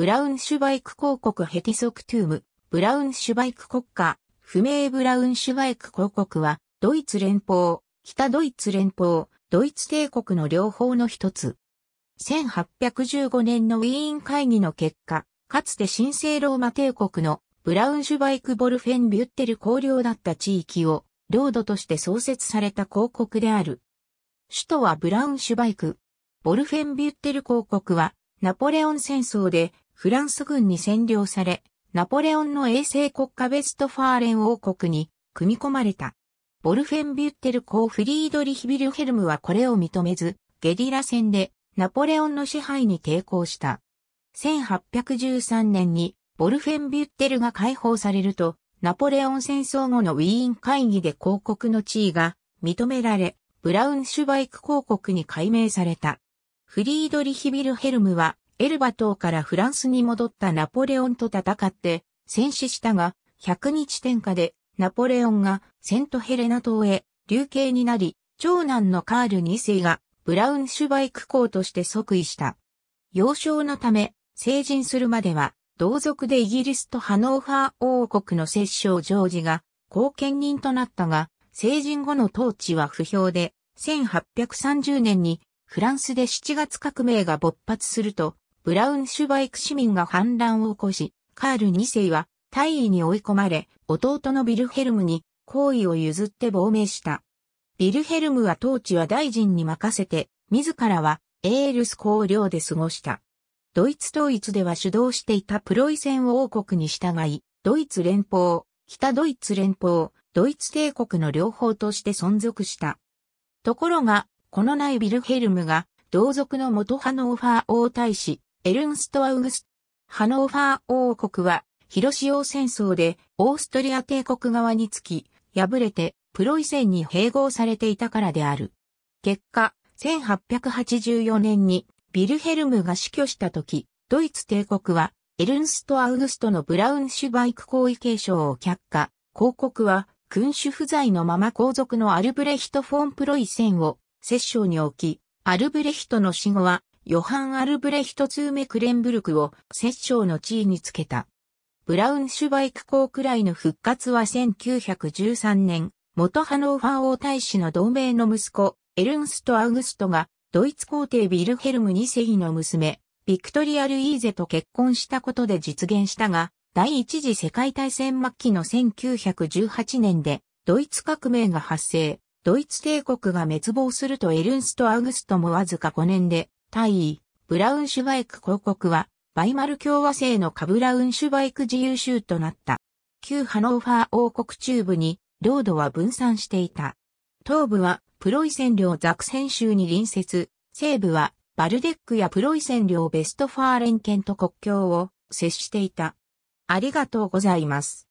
ブラウンシュバイク広告ヘティソクトゥーム、ブラウンシュバイク国家、不明ブラウンシュバイク広告は、ドイツ連邦、北ドイツ連邦、ドイツ帝国の両方の一つ。1815年のウィーン会議の結果、かつて神聖ローマ帝国のブラウンシュバイクボルフェンビュッテル公領だった地域を、領土として創設された広告である。首都はブラウンシュバイク。ボルフェンビュッテル公国は、ナポレオン戦争でフランス軍に占領され、ナポレオンの衛星国家ベストファーレン王国に組み込まれた。ボルフェンビュッテル公フリードリヒ・ビルヘルムはこれを認めず、ゲリラ戦でナポレオンの支配に抵抗した。1813年にボルフェンビュッテルが解放されると、ナポレオン戦争後のウィーン会議で広告の地位が認められ、ブラウンシュバイク広告に改名された。フリードリヒ・ビルヘルムはエルバ島からフランスに戻ったナポレオンと戦って戦死したが、100日天下でナポレオンがセントヘレナ島へ流刑になり、長男のカール2世がブラウンシュバイク公として即位した。幼少のため、成人するまでは、同族でイギリスとハノーファー王国の摂政ジョージが後見人となったが、成人後の統治は不評で、1830年にフランスで7月革命が勃発すると、ブラウンシュバイク市民が反乱を起こし、カール2世は大尉に追い込まれ、弟のビルヘルムに行為を譲って亡命した。ビルヘルムは統治は大臣に任せて、自らはエールス公領で過ごした。ドイツ統一では主導していたプロイセン王国に従い、ドイツ連邦、北ドイツ連邦、ドイツ帝国の両方として存続した。ところが、このないビルヘルムが、同族の元派のオファー王大使、エルンスト・アウグスト。ハノーファー王国は、広潮戦争でオーストリア帝国側につき、敗れてプロイセンに併合されていたからである。結果、1884年にビルヘルムが死去した時、ドイツ帝国はエルンスト・アウグストのブラウンシュバイク皇位継承を却下、広告は君主不在のまま皇族のアルブレヒト・フォン・プロイセンを摂政に置き、アルブレヒトの死後はヨハン・アルブレヒト・ツーメクレンブルクを摂政の地位につけた。ブラウンシュバイク公くらいの復活は1913年、元ハノーファー王大使の同盟の息子、エルンスト・アウグストが、ドイツ皇帝ビルヘルム2世の娘、ビクトリア・ルイーゼと結婚したことで実現したが、第一次世界大戦末期の1918年で、ドイツ革命が発生、ドイツ帝国が滅亡するとエルンスト・アウグストもわずか5年で大尉、ブラウンシュバイク広告は、バイマル共和制のカブラウンシュバイク自由州となった。旧ハノーファー王国中部に、領土は分散していた。東部は、プロイセン領ザクセン州に隣接、西部は、バルデックやプロイセン領ベストファーレン県と国境を接していた。ありがとうございます。